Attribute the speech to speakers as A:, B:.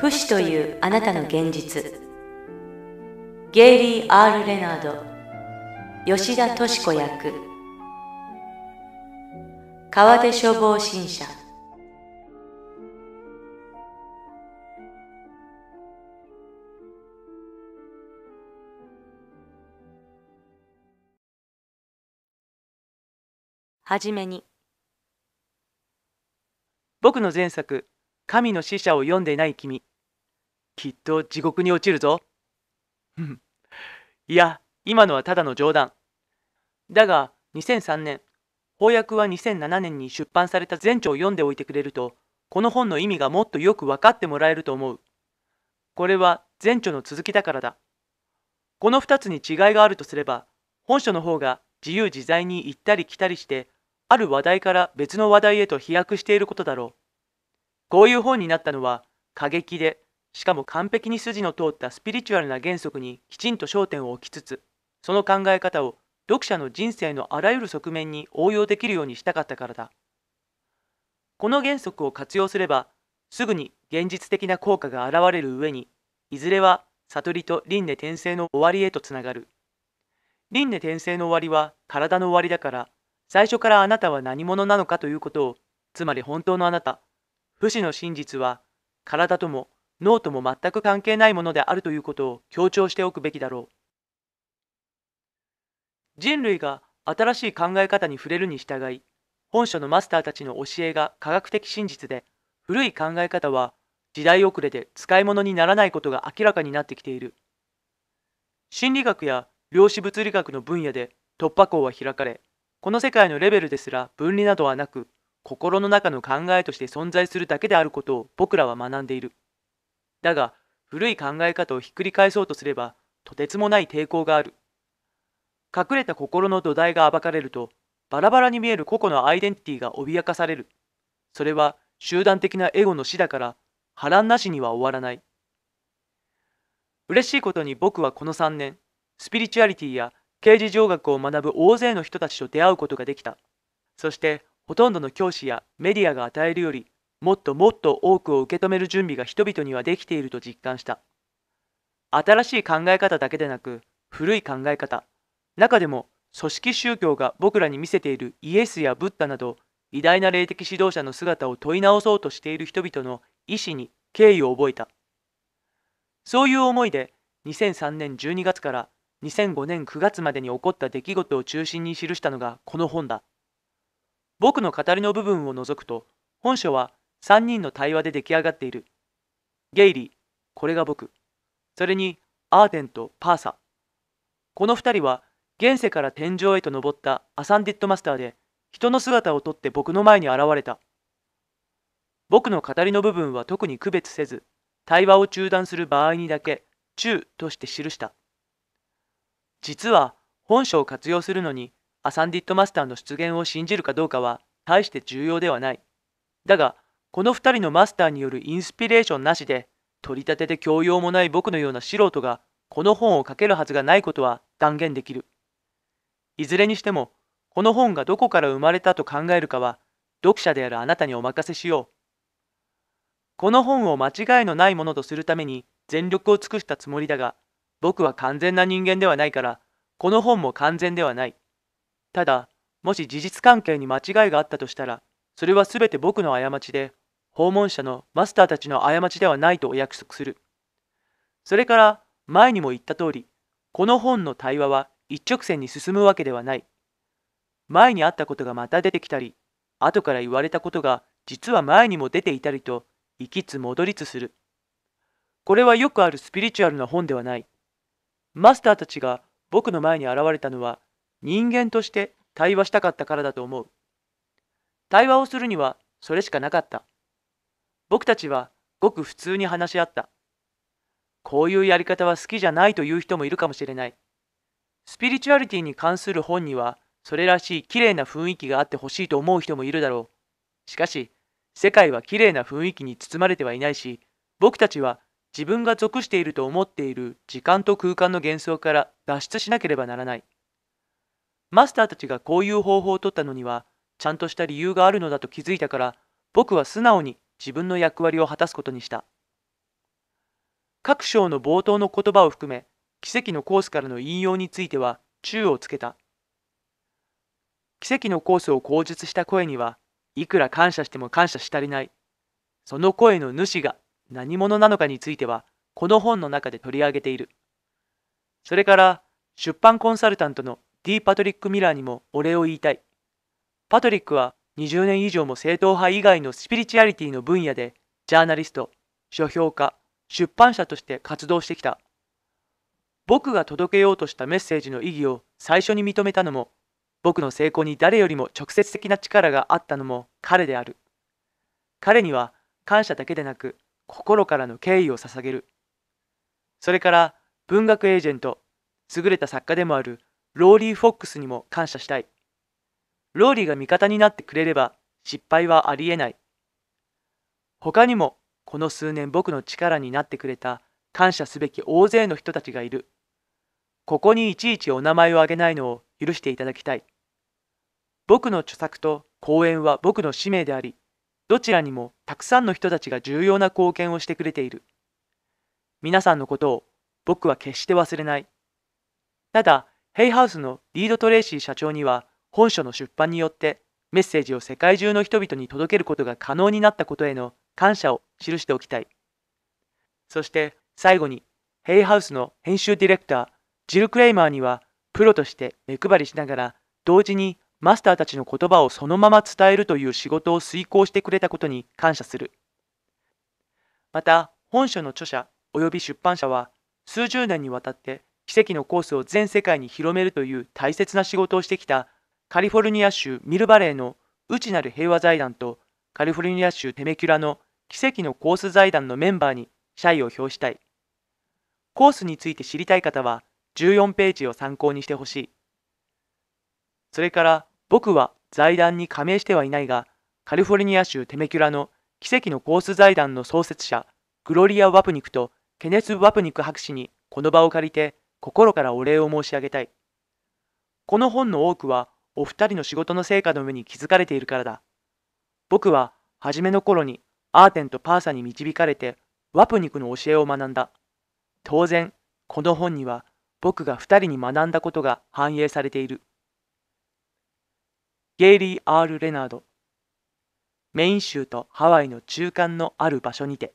A: 不死というあなたの現実ゲイリー・アール・レナード吉田敏子役川出消防新社はじめに僕の前作「神の使者」を読んでない君きっと地獄に落ちるぞ。いや、今のはただの冗談。だが、2003年、翻訳は2007年に出版された全著を読んでおいてくれると、この本の意味がもっとよく分かってもらえると思う。これは前著の続きだからだ。この2つに違いがあるとすれば、本書の方が自由自在に行ったり来たりして、ある話題から別の話題へと飛躍していることだろう。こういう本になったのは過激でしかも完璧に筋の通ったスピリチュアルな原則にきちんと焦点を置きつつ、その考え方を読者の人生のあらゆる側面に応用できるようにしたかったからだ。この原則を活用すれば、すぐに現実的な効果が現れる上に、いずれは悟りと輪廻転生の終わりへとつながる。輪廻転生の終わりは体の終わりだから、最初からあなたは何者なのかということを、つまり本当のあなた、不死の真実は、体とも脳とも全く関係ないものであるということを強調しておくべきだろう。人類が新しい考え方に触れるに従い、本書のマスターたちの教えが科学的真実で、古い考え方は時代遅れで使い物にならないことが明らかになってきている。心理学や量子物理学の分野で突破口は開かれ、この世界のレベルですら分離などはなく、心の中の考えとして存在するだけであることを僕らは学んでいる。だが、古い考え方をひっくり返そうとすれば、とてつもない抵抗がある。隠れた心の土台が暴かれると、バラバラに見える個々のアイデンティティが脅かされる。それは集団的なエゴの死だから、波乱なしには終わらない。嬉しいことに僕はこの3年、スピリチュアリティや刑事上学を学ぶ大勢の人たちと出会うことができた。そして、ほとんどの教師やメディアが与えるよりもっともっと多くを受け止める準備が人々にはできていると実感した新しい考え方だけでなく古い考え方中でも組織宗教が僕らに見せているイエスやブッダなど偉大な霊的指導者の姿を問い直そうとしている人々の意思に敬意を覚えたそういう思いで2003年12月から2005年9月までに起こった出来事を中心に記したのがこの本だ僕の語りの部分を除くと本書は3人の対話で出来上がっている。ゲイリー、これが僕。それに、アーデンとパーサ。この2人は、現世から天井へと登ったアサンディットマスターで、人の姿をとって僕の前に現れた。僕の語りの部分は特に区別せず、対話を中断する場合にだけ、中として記した。実は、本書を活用するのに、アサンディットマスターの出現を信じるかどうかは、大して重要ではない。だが、この2人のマスターによるインスピレーションなしで、取り立てて教養もない僕のような素人が、この本を書けるはずがないことは断言できる。いずれにしても、この本がどこから生まれたと考えるかは、読者であるあなたにお任せしよう。この本を間違いのないものとするために全力を尽くしたつもりだが、僕は完全な人間ではないから、この本も完全ではない。ただ、もし事実関係に間違いがあったとしたら、それは全て僕の過ちで訪問者のマスターたちの過ちではないとお約束する。それから前にも言った通り、この本の対話は一直線に進むわけではない。前にあったことがまた出てきたり、後から言われたことが実は前にも出ていたりと、行きつ戻りつする。これはよくあるスピリチュアルな本ではない。マスターたちが僕の前に現れたのは、人間として対話したかったからだと思う。対話をするにはそれしかなかった。僕たちはごく普通に話し合った。こういうやり方は好きじゃないという人もいるかもしれない。スピリチュアリティに関する本には、それらしい綺麗な雰囲気があってほしいと思う人もいるだろう。しかし、世界は綺麗な雰囲気に包まれてはいないし、僕たちは自分が属していると思っている時間と空間の幻想から脱出しなければならない。マスターたちがこういう方法を取ったのには、ちゃんとした理由があるのだと気づいたから、僕は素直に自分の役割を果たすことにした各章の冒頭の言葉を含め奇跡のコースからの引用については宙をつけた奇跡のコースを口述した声にはいくら感謝しても感謝したりないその声の主が何者なのかについてはこの本の中で取り上げているそれから出版コンサルタントの D・ パトリック・ミラーにもお礼を言いたいパトリックは20年以上も正統派以外のスピリチュアリティの分野でジャーナリスト、書評家、出版社として活動してきた。僕が届けようとしたメッセージの意義を最初に認めたのも、僕の成功に誰よりも直接的な力があったのも彼である。彼には感謝だけでなく、心からの敬意を捧げる。それから、文学エージェント、優れた作家でもあるローリー・フォックスにも感謝したい。ローリーが味方になってくれれば失敗はありえない。他にもこの数年僕の力になってくれた感謝すべき大勢の人たちがいる。ここにいちいちお名前を挙げないのを許していただきたい。僕の著作と講演は僕の使命であり、どちらにもたくさんの人たちが重要な貢献をしてくれている。皆さんのことを僕は決して忘れない。ただ、ヘイハウスのリード・トレーシー社長には本書の出版によってメッセージを世界中の人々に届けることが可能になったことへの感謝を記しておきたい。そして最後に、ヘイハウスの編集ディレクター、ジル・クレイマーには、プロとして目配りしながら、同時にマスターたちの言葉をそのまま伝えるという仕事を遂行してくれたことに感謝する。また、本書の著者及び出版社は、数十年にわたって奇跡のコースを全世界に広めるという大切な仕事をしてきたカリフォルニア州ミルバレーの内なる平和財団とカリフォルニア州テメキュラの奇跡のコース財団のメンバーに謝意を表したい。コースについて知りたい方は14ページを参考にしてほしい。それから僕は財団に加盟してはいないが、カリフォルニア州テメキュラの奇跡のコース財団の創設者、グロリア・ワプニクとケネス・ワプニク博士にこの場を借りて心からお礼を申し上げたい。この本の多くはお二人の仕事の成果の上に気づかれているからだ。僕は初めの頃にアーテンとパーサに導かれてワプニクの教えを学んだ。当然、この本には僕が二人に学んだことが反映されている。ゲイリー・アール・レナードメイン州とハワイの中間のある場所にて。